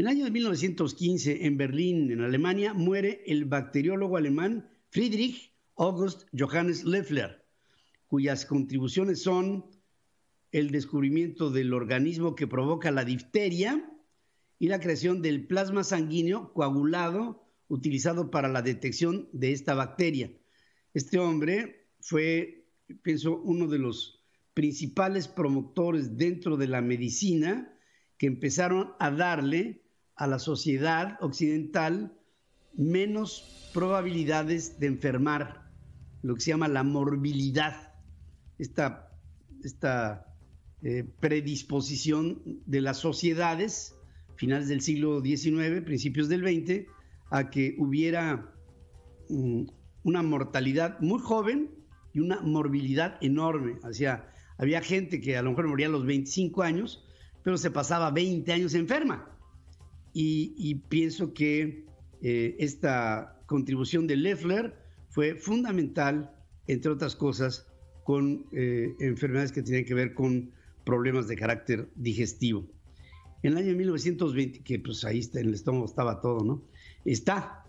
En el año de 1915, en Berlín, en Alemania, muere el bacteriólogo alemán Friedrich August Johannes Leffler, cuyas contribuciones son el descubrimiento del organismo que provoca la difteria y la creación del plasma sanguíneo coagulado utilizado para la detección de esta bacteria. Este hombre fue, pienso, uno de los principales promotores dentro de la medicina que empezaron a darle a la sociedad occidental menos probabilidades de enfermar, lo que se llama la morbilidad, esta, esta eh, predisposición de las sociedades, finales del siglo XIX, principios del XX, a que hubiera mm, una mortalidad muy joven y una morbilidad enorme. O había gente que a lo mejor moría a los 25 años, pero se pasaba 20 años enferma y, pienso que eh, esta contribución de Leffler fue fundamental, entre otras cosas, con eh, enfermedades que tenían que ver con problemas de carácter digestivo. En el año 1920, que pues ahí está, en el estómago estaba todo, ¿no? Está